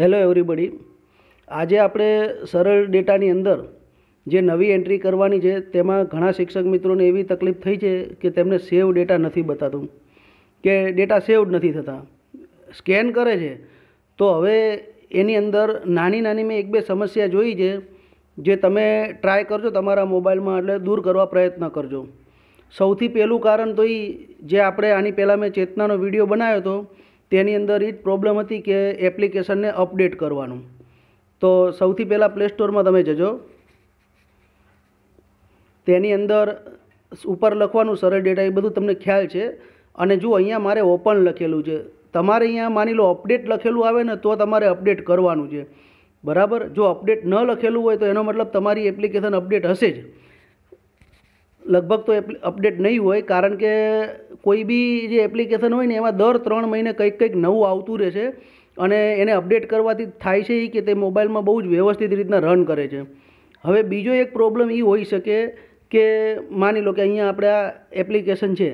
hello everybody આજે આપણે સરળ ડેટાની અંદર જે નવી એન્ટ્રી કરવાની છે તેમાં ઘણા શિક્ષક મિત્રોને એવી તકલીફ થઈ છે કે તેમને સેવ ડેટા નથી બતાતું કે ડેટા સેવ નથી થતા સ્કેન કરે છે તો હવે એની અંદર નાની નાની મેં એક બે સમસ્યા જોઈ છે જે તમે ટ્રાય કરજો તમારા મોબાઈલમાં એટલે દૂર કરવા પ્રયત્ન કરજો સૌથી પહેલું કારણ તો એ જે આપણે આની પહેલાં મેં ચેતનાનો વિડીયો બનાવ્યો હતો તેની અંદર એ જ પ્રોબ્લેમ હતી કે એપ્લિકેશનને અપડેટ કરવાનું તો સૌથી પહેલાં પ્લે સ્ટોરમાં તમે જજો તેની અંદર ઉપર લખવાનું સરળ ડેટા એ બધું તમને ખ્યાલ છે અને જો અહીંયા મારે ઓપન લખેલું છે તમારે અહીંયા માની લો અપડેટ લખેલું આવે ને તો તમારે અપડેટ કરવાનું છે બરાબર જો અપડેટ ન લખેલું હોય તો એનો મતલબ તમારી એપ્લિકેશન અપડેટ હશે જ લગભગ તો અપડેટ નહીં હોય કારણ કે કોઈ બી જે એપ્લિકેશન હોય ને એમાં દર ત્રણ મહિને કંઈક કંઈક નવું આવતું રહેશે અને એને અપડેટ કરવાથી થાય છે એ કે તે મોબાઈલમાં બહુ જ વ્યવસ્થિત રીતના રન કરે છે હવે બીજો એક પ્રોબ્લેમ એ હોઈ શકે કે માની લો કે અહીંયા આપણે આ એપ્લિકેશન છે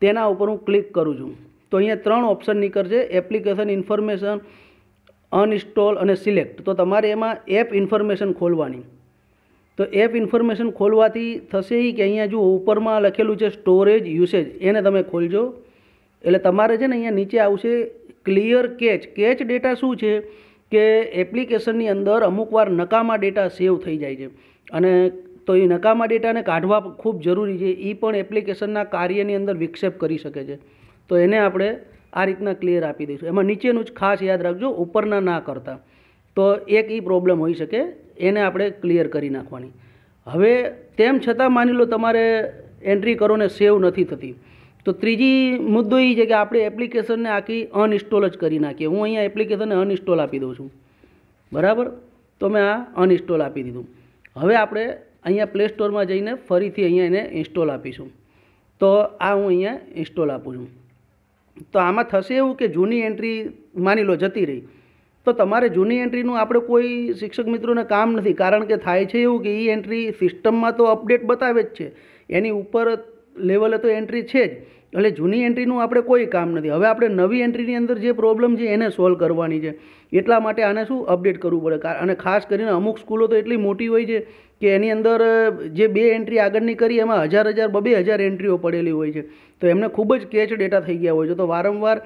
તેના ઉપર હું ક્લિક કરું છું તો અહીંયા ત્રણ ઓપ્શન નીકળશે એપ્લિકેશન ઇન્ફોર્મેશન અનઇન્સ્ટોલ અને સિલેક્ટ તો તમારે એમાં એપ ઇન્ફોર્મેશન ખોલવાની તો એપ ઇન્ફોર્મેશન ખોલવાથી થશે એ કે અહીંયા જુઓ ઉપરમાં લખેલું છે સ્ટોરેજ યુસેજ એને તમે ખોલજો એટલે તમારે છે ને અહીંયા નીચે આવશે ક્લિયર કેચ કેચ ડેટા શું છે કે એપ્લિકેશનની અંદર અમુકવાર નકામા ડેટા સેવ થઈ જાય છે અને તો એ નકામા ડેટાને કાઢવા ખૂબ જરૂરી છે એ પણ એપ્લિકેશનના કાર્યની અંદર વિક્ષેપ કરી શકે છે તો એને આપણે આ રીતના ક્લિયર આપી દઈશું એમાં નીચેનું જ ખાસ યાદ રાખજો ઉપરના ના કરતાં તો એક એ પ્રોબ્લેમ હોઈ શકે એને આપણે ક્લિયર કરી નાખવાની હવે તેમ છતાં માની લો તમારે એન્ટ્રી કરો ને સેવ નથી થતી તો ત્રીજી મુદ્દો એ છે કે આપણે એપ્લિકેશનને આખી અનઇન્સ્ટોલ જ કરી નાખીએ હું અહીંયા એપ્લિકેશનને અનઇન્સ્ટોલ આપી દઉં છું બરાબર તો મેં આ અનઇન્સ્ટોલ આપી દીધું હવે આપણે અહીંયા પ્લે સ્ટોરમાં જઈને ફરીથી અહીંયા એને ઇન્સ્ટોલ આપીશું તો આ હું અહીંયા ઇન્સ્ટોલ આપું છું તો આમાં થશે એવું કે જૂની એન્ટ્રી માની લો જતી રહી તો તમારે જૂની એન્ટ્રીનું આપણે કોઈ શિક્ષક મિત્રોને કામ નથી કારણ કે થાય છે એવું કે એ એન્ટ્રી સિસ્ટમમાં તો અપડેટ બતાવે જ છે એની ઉપર લેવલે તો એન્ટ્રી છે જ એટલે જૂની એન્ટ્રીનું આપણે કોઈ કામ નથી હવે આપણે નવી એન્ટ્રીની અંદર જે પ્રોબ્લેમ છે એને સોલ્વ કરવાની છે એટલા માટે આને શું અપડેટ કરવું પડે અને ખાસ કરીને અમુક સ્કૂલો તો એટલી મોટી હોય છે કે એની અંદર જે બે એન્ટ્રી આગળની કરી એમાં હજાર હજાર બબે હજાર એન્ટ્રીઓ પડેલી હોય છે તો એમને ખૂબ જ કેચ ડેટા થઈ ગયા હોય છે તો વારંવાર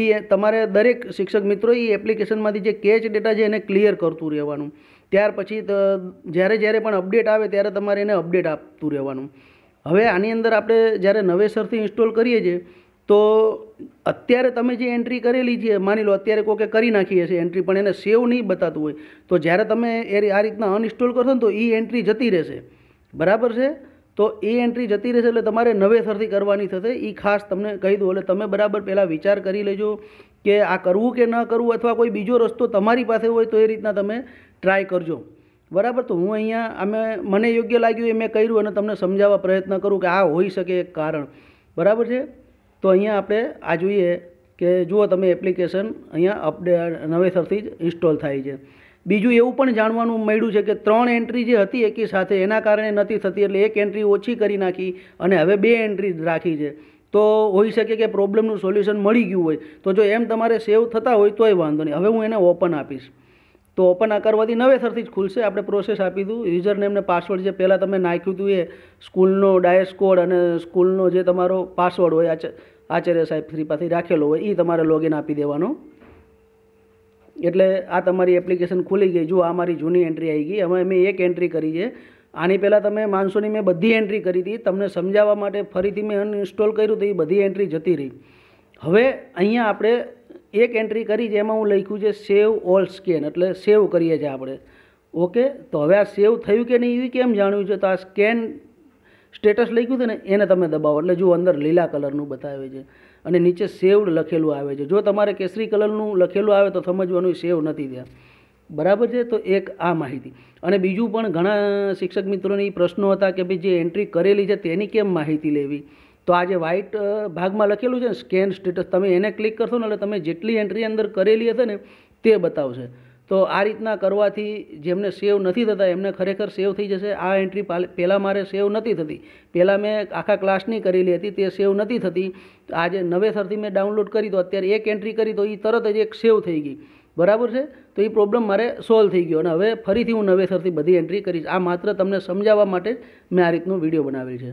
એ તમારે દરેક શિક્ષક મિત્રો એ એપ્લિકેશનમાંથી જે કેચ ડેટા છે એને ક્લિયર કરતું રહેવાનું ત્યાર પછી જ્યારે જ્યારે પણ અપડેટ આવે ત્યારે તમારે એને અપડેટ આપતું રહેવાનું હવે આની અંદર આપણે જ્યારે નવેસરથી ઇન્સ્ટોલ કરીએ છીએ તો અત્યારે તમે જે એન્ટ્રી કરેલી છે માની લો અત્યારે કોકે કરી નાખી હશે એન્ટ્રી પણ એને સેવ નહીં બતાતું હોય તો જ્યારે તમે એ આ રીતના અનઇન્સ્ટોલ કરશો ને તો એ એન્ટ્રી જતી રહેશે બરાબર છે તો એ એન્ટ્રી જતી રહેશે એટલે તમારે નવેસરથી કરવાની થશે એ ખાસ તમને કહી દઉં એટલે તમે બરાબર પહેલાં વિચાર કરી લેજો કે આ કરવું કે ન કરવું અથવા કોઈ બીજો રસ્તો તમારી પાસે હોય તો એ રીતના તમે ટ્રાય કરજો બરાબર તો હું અહીંયા અમે મને યોગ્ય લાગ્યું એ મેં કર્યું અને તમને સમજાવવા પ્રયત્ન કરું કે આ હોઈ શકે એક કારણ બરાબર છે તો અહીંયા આપણે આ જોઈએ કે જુઓ તમે એપ્લિકેશન અહીંયા અપડે નવેસરથી જ ઇન્સ્ટોલ થાય છે બીજું એવું પણ જાણવાનું મળ્યું છે કે ત્રણ એન્ટ્રી જે હતી એકી સાથે એના કારણે નથી થતી એટલે એક એન્ટ્રી ઓછી કરી નાખી અને હવે બે એન્ટ્રી રાખી છે તો હોઈ શકે કે પ્રોબ્લેમનું સોલ્યુશન મળી ગયું હોય તો જો એમ તમારે સેવ થતા હોય તોય વાંધો નહીં હવે હું એને ઓપન આપીશ તો ઓપન કરવાથી નવેસરથી જ ખુલશે આપણે પ્રોસેસ આપી દઉં યુઝર નેમને પાસવર્ડ જે પહેલાં તમે નાખ્યું હતું એ સ્કૂલનો ડાયસ કોડ અને સ્કૂલનો જે તમારો પાસવર્ડ હોય આચાર્ય સાહેબ શ્રી પાસે રાખેલો હોય એ તમારે લોગિન આપી દેવાનો એટલે આ તમારી એપ્લિકેશન ખુલી ગઈ જો આ મારી જૂની એન્ટ્રી આવી ગઈ હવે મેં એક એન્ટ્રી કરી છે આની પહેલાં તમે માનસોની મેં બધી એન્ટ્રી કરી હતી તમને સમજાવવા માટે ફરીથી મેં અનઇન્સ્ટોલ કર્યું તો એ બધી એન્ટ્રી જતી રહી હવે અહીંયા આપણે એક એન્ટ્રી કરી છે એમાં હું લખ્યું છે સેવ ઓલ સ્કેન એટલે સેવ કરીએ છીએ આપણે ઓકે તો હવે આ સેવ થયું કે નહીં એ કેમ જાણ્યું છે તો આ સ્કેન સ્ટેટસ લખ્યું હતું ને એને તમે દબાવો એટલે જો અંદર લીલા કલરનું બતાવે છે અને નીચે સેવડ લખેલું આવે છે જો તમારે કેસરી કલરનું લખેલું આવે તો સમજવાનું સેવ નથી ત્યાં બરાબર છે તો એક આ માહિતી અને બીજું પણ ઘણા શિક્ષક મિત્રોને એ પ્રશ્નો હતા કે ભાઈ જે એન્ટ્રી કરેલી છે તેની કેમ માહિતી લેવી તો આ જે વ્હાઇટ ભાગમાં લખેલું છે ને સ્કેન સ્ટેટસ તમે એને ક્લિક કરશો ને એટલે તમે જેટલી એન્ટ્રી અંદર કરેલી હશે ને તે બતાવશે તો આ રીતના કરવાથી જેમને સેવ નથી થતા એમને ખરેખર સેવ થઈ જશે આ એન્ટ્રી પહેલાં મારે સેવ નથી થતી પહેલાં મેં આખા ક્લાસની કરેલી હતી તે સેવ નથી થતી આજે નવેસરથી મેં ડાઉનલોડ કરી તો અત્યારે એક એન્ટ્રી કરી તો એ તરત જ એક સેવ થઈ ગઈ બરાબર છે તો એ પ્રોબ્લેમ મારે સોલ્વ થઈ ગયો અને હવે ફરીથી હું નવેસરથી બધી એન્ટ્રી કરીશ આ માત્ર તમને સમજાવવા માટે મેં આ રીતનો વિડીયો બનાવેલ છે